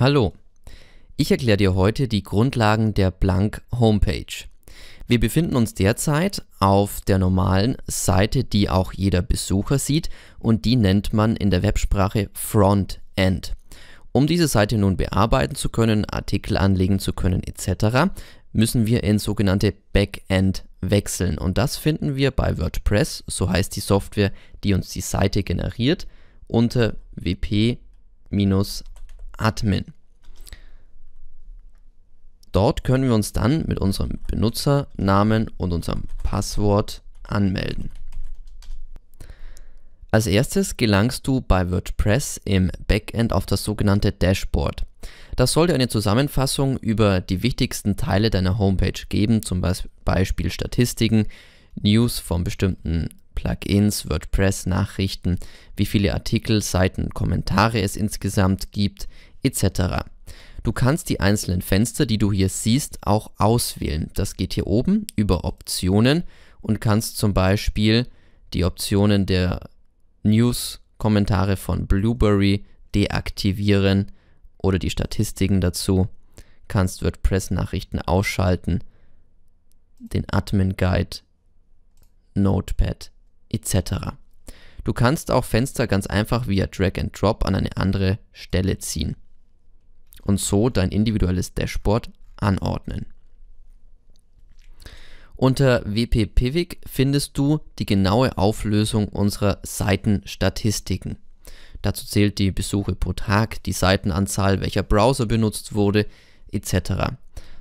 Hallo, ich erkläre dir heute die Grundlagen der Blank Homepage. Wir befinden uns derzeit auf der normalen Seite, die auch jeder Besucher sieht und die nennt man in der Websprache Frontend. Um diese Seite nun bearbeiten zu können, Artikel anlegen zu können etc., müssen wir in sogenannte Backend wechseln und das finden wir bei WordPress, so heißt die Software, die uns die Seite generiert, unter wp Admin. Dort können wir uns dann mit unserem Benutzernamen und unserem Passwort anmelden. Als erstes gelangst du bei WordPress im Backend auf das sogenannte Dashboard. Das sollte eine Zusammenfassung über die wichtigsten Teile deiner Homepage geben, zum Beispiel Statistiken, News von bestimmten Plugins, WordPress-Nachrichten, wie viele Artikel, Seiten, Kommentare es insgesamt gibt, etc. Du kannst die einzelnen Fenster, die du hier siehst, auch auswählen. Das geht hier oben über Optionen und kannst zum Beispiel die Optionen der News-Kommentare von Blueberry deaktivieren oder die Statistiken dazu. Kannst WordPress-Nachrichten ausschalten, den Admin-Guide, Notepad etc. Du kannst auch Fenster ganz einfach via Drag and Drop an eine andere Stelle ziehen und so dein individuelles Dashboard anordnen. Unter wp-pivik findest du die genaue Auflösung unserer Seitenstatistiken. Dazu zählt die Besuche pro Tag, die Seitenanzahl, welcher Browser benutzt wurde, etc.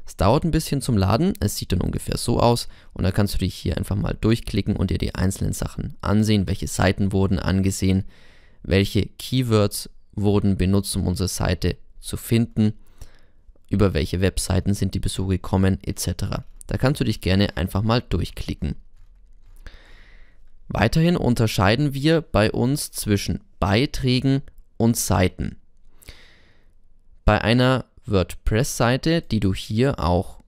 Es dauert ein bisschen zum Laden, es sieht dann ungefähr so aus und da kannst du dich hier einfach mal durchklicken und dir die einzelnen Sachen ansehen, welche Seiten wurden angesehen, welche Keywords wurden benutzt, um unsere Seite zu finden, über welche Webseiten sind die Besuche gekommen etc. Da kannst du dich gerne einfach mal durchklicken. Weiterhin unterscheiden wir bei uns zwischen Beiträgen und Seiten. Bei einer WordPress-Seite, die du hier auch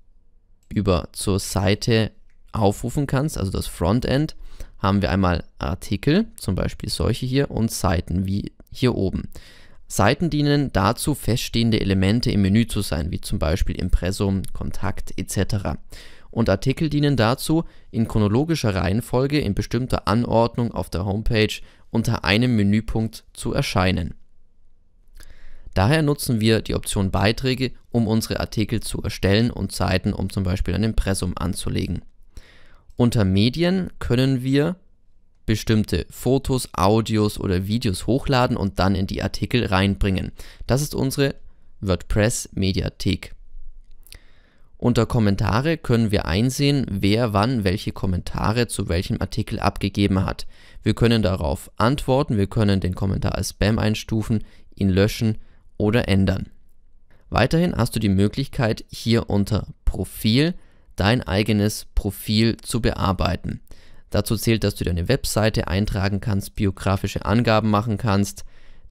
über zur Seite aufrufen kannst, also das Frontend, haben wir einmal Artikel, zum Beispiel solche hier, und Seiten wie hier oben. Seiten dienen dazu, feststehende Elemente im Menü zu sein, wie zum Beispiel Impressum, Kontakt etc. Und Artikel dienen dazu, in chronologischer Reihenfolge in bestimmter Anordnung auf der Homepage unter einem Menüpunkt zu erscheinen. Daher nutzen wir die Option Beiträge, um unsere Artikel zu erstellen und Seiten, um zum Beispiel ein Impressum anzulegen. Unter Medien können wir bestimmte Fotos, Audios oder Videos hochladen und dann in die Artikel reinbringen. Das ist unsere WordPress-Mediathek. Unter Kommentare können wir einsehen, wer wann welche Kommentare zu welchem Artikel abgegeben hat. Wir können darauf antworten, wir können den Kommentar als Spam einstufen, ihn löschen oder ändern. Weiterhin hast du die Möglichkeit, hier unter Profil dein eigenes Profil zu bearbeiten. Dazu zählt, dass du deine Webseite eintragen kannst, biografische Angaben machen kannst,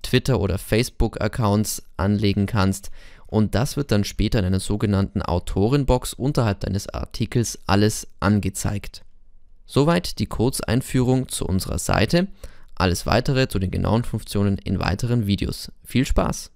Twitter- oder Facebook-Accounts anlegen kannst und das wird dann später in einer sogenannten Autorenbox unterhalb deines Artikels alles angezeigt. Soweit die Kurzeinführung zu unserer Seite. Alles weitere zu den genauen Funktionen in weiteren Videos. Viel Spaß!